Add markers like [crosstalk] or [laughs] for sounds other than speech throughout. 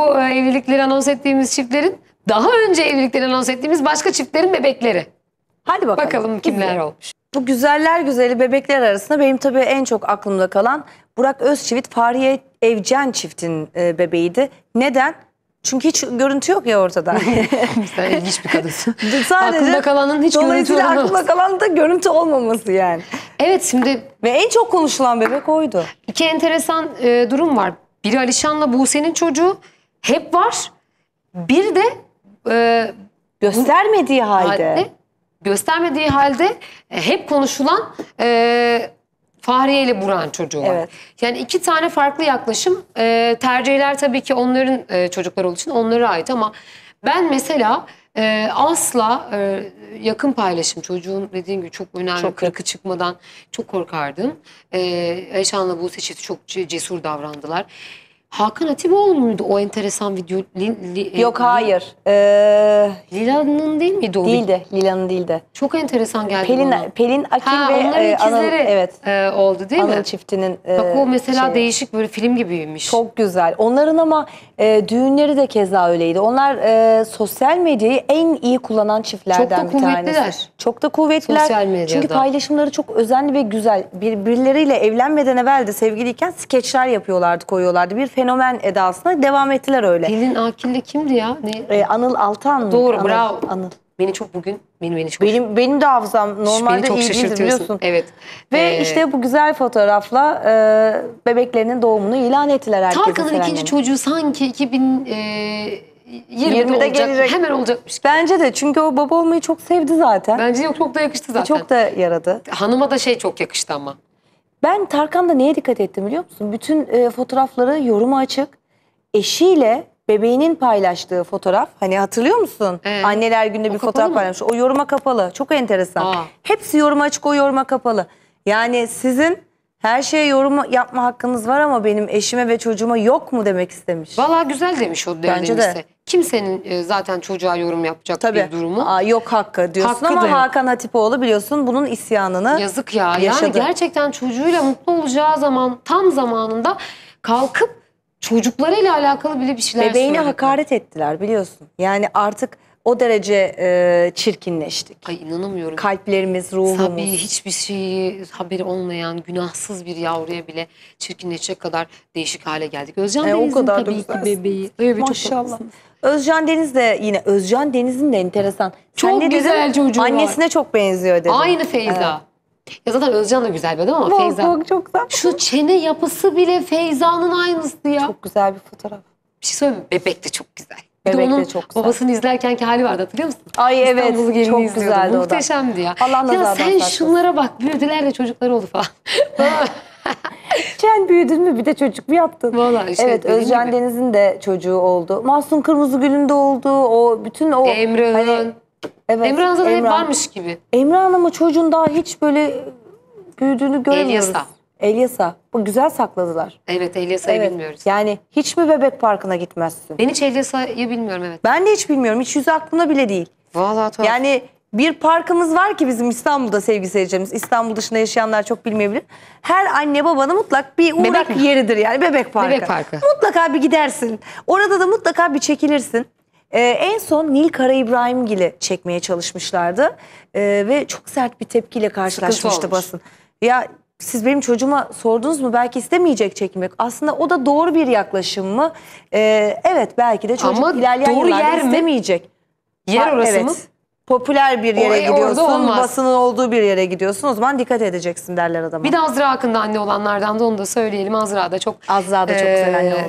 Bu e, evlilikleri anons ettiğimiz çiftlerin daha önce evlilikleri anons ettiğimiz başka çiftlerin bebekleri. Hadi bakalım. Bakalım kimler olmuş. Bu güzeller güzeli bebekler arasında benim tabii en çok aklımda kalan Burak Özçivit, Fahriye Evcen çiftin e, bebeğiydi. Neden? Çünkü hiç görüntü yok ya ortada. [laughs] Sen ilginç bir kadınsın. [laughs] Sadece aklımda kalanın hiç görüntü Dolayısıyla aklımda kalan da görüntü olmaması yani. Evet şimdi Ve en çok konuşulan bebek oydu. İki enteresan e, durum var. Biri Alişan'la Buse'nin çocuğu hep var. Bir de e, göstermediği halde, halde göstermediği halde e, hep konuşulan e, Fahriye ile Buran çocuğu var. Evet. Yani iki tane farklı yaklaşım. E, tercihler tabii ki onların e, çocukları olduğu için onlara ait ama ben mesela e, asla e, yakın paylaşım çocuğun dediğim gibi çok önemli çok kırkı çıkmadan çok korkardım. E, Ayşan'la Buse çifti çok cesur davrandılar. Hakan Atiboğlu muydu o enteresan video? Li, li, e, Yok hayır. Ee, Lila'nın değil miydi o? Değildi. Lila'nın değildi. Çok enteresan geldi Pelin, bana. Pelin Akil ha, ve onların e, Anıl, evet. e, oldu değil Anıl mi? çiftinin e, Bak o mesela şeyi. değişik böyle film gibiymiş. Çok güzel. Onların ama e, düğünleri de keza öyleydi. Onlar e, sosyal medyayı en iyi kullanan çiftlerden Çok da bir tanesi. Çok da kuvvetliler. Sosyal medyada. Çünkü paylaşımları çok özenli ve güzel. Birbirleriyle evlenmeden evvel de sevgiliyken skeçler yapıyorlardı, koyuyorlardı. Bir fenomen edasına devam ettiler öyle. Pelin Akil'le kimdi ya? Ne? Ee, Anıl Altan Doğru, Anıl, bravo. Anıl. Beni çok bugün benim beni çok benim benim de hafızam normalde iyi biliyorsun. Evet. Ve ee, işte bu güzel fotoğrafla e, bebeklerinin doğumunu ilan ettiler herkese. Tarkan'ın ikinci yani. çocuğu sanki 2000 e, 20'de, 20'de gelecek. hemen olacakmış. Bence de çünkü o baba olmayı çok sevdi zaten. Bence yok çok da yakıştı zaten. Çok da yaradı. Hanıma da şey çok yakıştı ama. Ben Tarkan'da neye dikkat ettim biliyor musun? Bütün e, fotoğrafları yoruma açık. Eşiyle bebeğinin paylaştığı fotoğraf. Hani hatırlıyor musun? Evet. Anneler günde bir fotoğraf mu? paylaşmış. O yoruma kapalı. Çok enteresan. Aa. Hepsi yoruma açık, o yoruma kapalı. Yani sizin her şeye yorum yapma hakkınız var ama benim eşime ve çocuğuma yok mu demek istemiş. Valla güzel demiş o Bence de kimsenin e, zaten çocuğa yorum yapacak Tabii. bir durumu. Aa, yok hakkı diyorsun hakkı ama Hakan Hatipoğlu biliyorsun bunun isyanını Yazık ya yaşadı. yani gerçekten çocuğuyla mutlu olacağı zaman tam zamanında kalkıp çocuklarıyla alakalı bile bir şeyler Bebeğine söyledi. hakaret ettiler biliyorsun. Yani artık o derece e, çirkinleştik. Ay inanamıyorum. Kalplerimiz, ruhumuz. Tabii hiçbir şeyi haberi olmayan günahsız bir yavruya bile çirkinleşecek kadar değişik hale geldik. Özcan e, Deniz'in kadar tabii ki bebeği. Evet, Maşallah. Çok Özcan Deniz de yine Özcan Deniz'in de enteresan. Çok Sen ne güzel dedin? çocuğu var. Annesine çok benziyor dedi. Aynı Feyza. Evet. Ya zaten Özcan da güzel bir adam ama Feyza. Çok, çok güzel. Şu çene yapısı bile Feyza'nın aynısı ya. Çok güzel bir fotoğraf. Bir şey söyleyeyim mi? Bebek de çok güzel. Bir de Bebek de çok güzel. babasını izlerkenki hali vardı hatırlıyor musun? Ay evet İstanbul Gelini çok izliyordum. güzeldi Muhteşemdi ya. Allah Ya sen saklasın. şunlara bak büyüdüler de çocuklar oldu falan. [laughs] Sen büyüdün mü bir de çocuk mu yaptın? Vallahi işte evet Özcan Deniz'in de çocuğu oldu. Mahsun Kırmızıgül'ün de oldu. O bütün o Emre Ön'ün. Hani Evet. Emre Hanım'da hep varmış gibi. Emre Hanım'ı çocuğun daha hiç böyle büyüdüğünü göremiyoruz. Elyasa. Elyasa. Bu güzel sakladılar. Evet Elyasa'yı Evet. bilmiyoruz. Yani hiç mi bebek parkına gitmezsin? Ben hiç Elyasa'yı bilmiyorum evet. Ben de hiç bilmiyorum. Hiç yüzü aklımda bile değil. Vallahi tuhaf. Yani bir parkımız var ki bizim İstanbul'da sevgili seyircilerimiz. İstanbul dışında yaşayanlar çok bilmeyebilir. Her anne babanın mutlak bir uğrak Bebek mi? yeridir yani bebek parkı. Bebek parkı. Mutlaka bir gidersin. Orada da mutlaka bir çekilirsin. Ee, en son Nil Kara İbrahimgil'i çekmeye çalışmışlardı. Ee, ve çok sert bir tepkiyle karşılaşmıştı basın. Ya siz benim çocuğuma sordunuz mu belki istemeyecek çekmek. Aslında o da doğru bir yaklaşım mı? Ee, evet belki de çocuk Ama ilerleyen doğru yıllarda yer mi? istemeyecek. Yer orası evet. mı? popüler bir yere Oraya, gidiyorsun, basının olduğu bir yere gidiyorsun. O zaman dikkat edeceksin derler adama. Bir de Azra hakkında anne olanlardan da onu da söyleyelim. Azra da çok... Azra da çok e, güzel oldu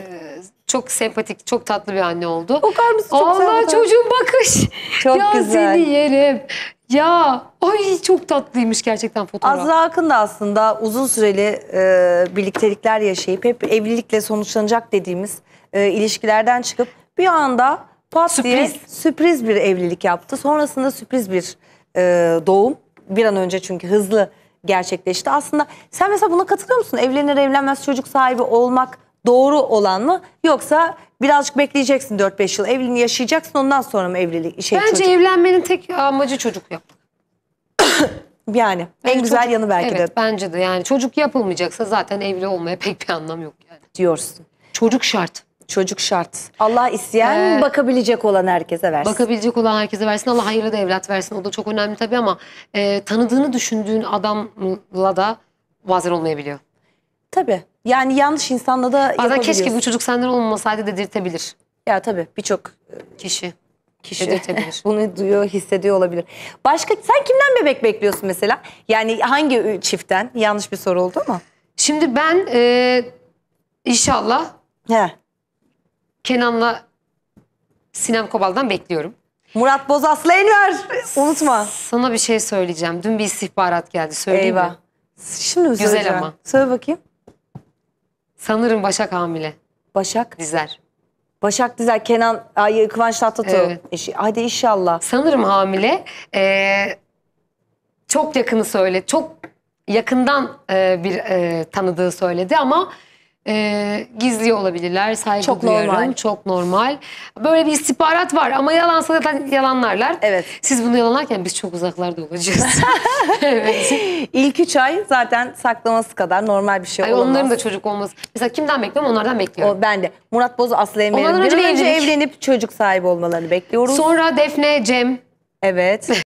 çok sempatik, çok tatlı bir anne oldu. Okar mısın? Çok Allah güzel çocuğun bakış. [laughs] Çok ya güzel. seni yerim. Ya ay çok tatlıymış gerçekten fotoğraf. Azra Akın da aslında uzun süreli e, birliktelikler yaşayıp hep evlilikle sonuçlanacak dediğimiz e, ilişkilerden çıkıp bir anda pat sürpriz. diye sürpriz bir evlilik yaptı. Sonrasında sürpriz bir e, doğum. Bir an önce çünkü hızlı gerçekleşti. Aslında sen mesela buna katılıyor musun? Evlenir evlenmez çocuk sahibi olmak doğru olan mı yoksa birazcık bekleyeceksin 4-5 yıl evliliğini yaşayacaksın ondan sonra mı evlilik şey Bence çocuk? evlenmenin tek amacı çocuk yapmak. [coughs] yani en güzel çocuk, yanı belki evet, de. bence de yani çocuk yapılmayacaksa zaten evli olmaya pek bir anlam yok yani. Diyorsun. Çocuk şart. Çocuk şart. Allah isteyen ee, bakabilecek olan herkese versin. Bakabilecek olan herkese versin. Allah hayırlı da evlat versin. O da çok önemli tabii ama e, tanıdığını düşündüğün adamla da bazen olmayabiliyor. Tabii. Yani yanlış insanla da Bazen yapabiliyorsun. keşke bu çocuk senden olmasaydı dedirtebilir Ya tabii birçok e, kişi. kişi. Dedirtebilir. [laughs] bunu duyuyor, hissediyor olabilir. Başka sen kimden bebek bekliyorsun mesela? Yani hangi çiftten? Yanlış bir soru oldu mu? Şimdi ben e, inşallah He. Kenan'la Sinem Kobal'dan bekliyorum. Murat Bozaslı Enver. Unutma. Sana bir şey söyleyeceğim. Dün bir istihbarat geldi. Söyleyeyim mi? Eyvah. Şimdi mi Güzel söyleyeceğim? ama. Söyle bakayım. Sanırım Başak hamile. Başak? Dizer. Başak dizer. Kenan, ay, Kıvanç Tatlıtuğ Evet. Hadi inşallah. Sanırım hamile. Ee, çok yakını söyledi. Çok yakından e, bir e, tanıdığı söyledi ama e, gizliyor olabilirler. Saygı çok duyarım. Normal. Çok normal. Böyle bir istihbarat var ama yalansa zaten yalanlarlar. Evet. Siz bunu yalanlarken biz çok uzaklarda olacağız. [laughs] evet. İlk üç ay zaten saklaması kadar normal bir şey Ay, olamaz. Onların da çocuk olması. Mesela kimden bekliyorum? Onlardan bekliyorum. O, ben de. Murat Boz Aslı Emre'nin bir önce evlenip çocuk sahibi olmalarını bekliyoruz. Sonra Defne, Cem. Evet. [laughs]